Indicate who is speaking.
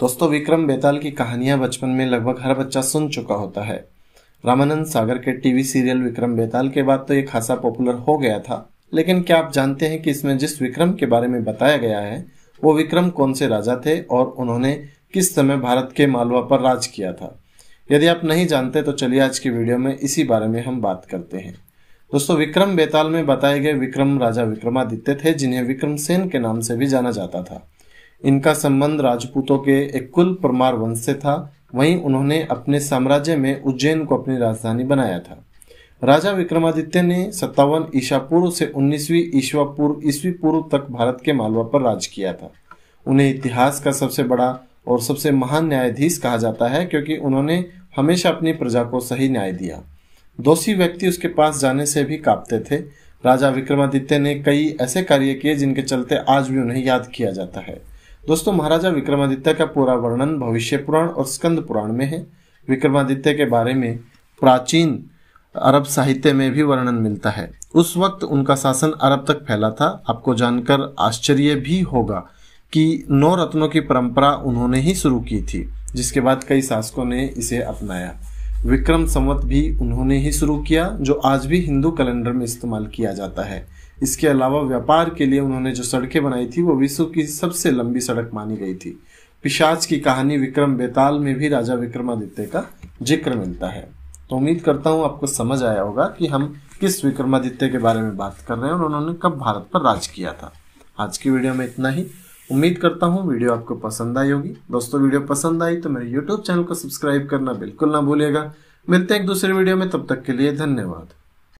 Speaker 1: दोस्तों विक्रम बेताल की कहानियां बचपन में लगभग हर बच्चा सुन चुका होता है रामानंद सागर के टीवी सीरियल विक्रम बेताल के बाद तो ये खासा पॉपुलर हो गया था लेकिन क्या आप जानते हैं कि इसमें जिस विक्रम के बारे में बताया गया है वो विक्रम कौन से राजा थे और उन्होंने किस समय भारत के मालवा पर राज किया था यदि आप नहीं जानते तो चलिए आज की वीडियो में इसी बारे में हम बात करते हैं दोस्तों विक्रम बेताल में बताए गए विक्रम राजा विक्रमादित्य थे जिन्हें विक्रम सेन के नाम से भी जाना जाता था इनका संबंध राजपूतों के एक कुल परमार वंश से था वहीं उन्होंने अपने साम्राज्य में उज्जैन को अपनी राजधानी बनाया था राजा विक्रमादित्य ने सत्तावन ईसा पूर्व से उन्नीसवी ईसा पूर्व ईस्वी पूर्व तक भारत के मालवा पर राज किया था उन्हें इतिहास का सबसे बड़ा और सबसे महान न्यायाधीश कहा जाता है क्योंकि उन्होंने हमेशा अपनी प्रजा को सही न्याय दिया दोषी व्यक्ति उसके पास जाने से भी कांपते थे राजा विक्रमादित्य ने कई ऐसे कार्य किए जिनके चलते आज भी उन्हें याद किया जाता है दोस्तों महाराजा विक्रमादित्य का पूरा वर्णन भविष्य पुराण और स्कंद पुराण में है विक्रमादित्य के बारे में प्राचीन अरब साहित्य में भी वर्णन मिलता है उस वक्त उनका शासन अरब तक फैला था आपको जानकर आश्चर्य भी होगा कि नौ रत्नों की परंपरा उन्होंने ही शुरू की थी जिसके बाद कई शासकों ने इसे अपनाया विक्रम संवत भी उन्होंने ही शुरू किया जो आज भी हिंदू कैलेंडर में इस्तेमाल किया जाता है इसके अलावा व्यापार के लिए उन्होंने जो सड़कें बनाई थी वो विश्व की सबसे लंबी सड़क मानी गई थी पिशाच की कहानी विक्रम बेताल में भी राजा विक्रमादित्य का जिक्र मिलता है तो उम्मीद करता हूँ आपको समझ आया होगा कि हम किस विक्रमादित्य के बारे में बात कर रहे हैं और उन्होंने कब भारत पर राज किया था आज की वीडियो में इतना ही उम्मीद करता हूँ वीडियो आपको पसंद आई होगी दोस्तों वीडियो पसंद आई तो मेरे यूट्यूब चैनल को सब्सक्राइब करना बिल्कुल ना भूलेगा मिलते हैं एक दूसरे वीडियो में तब तक के लिए धन्यवाद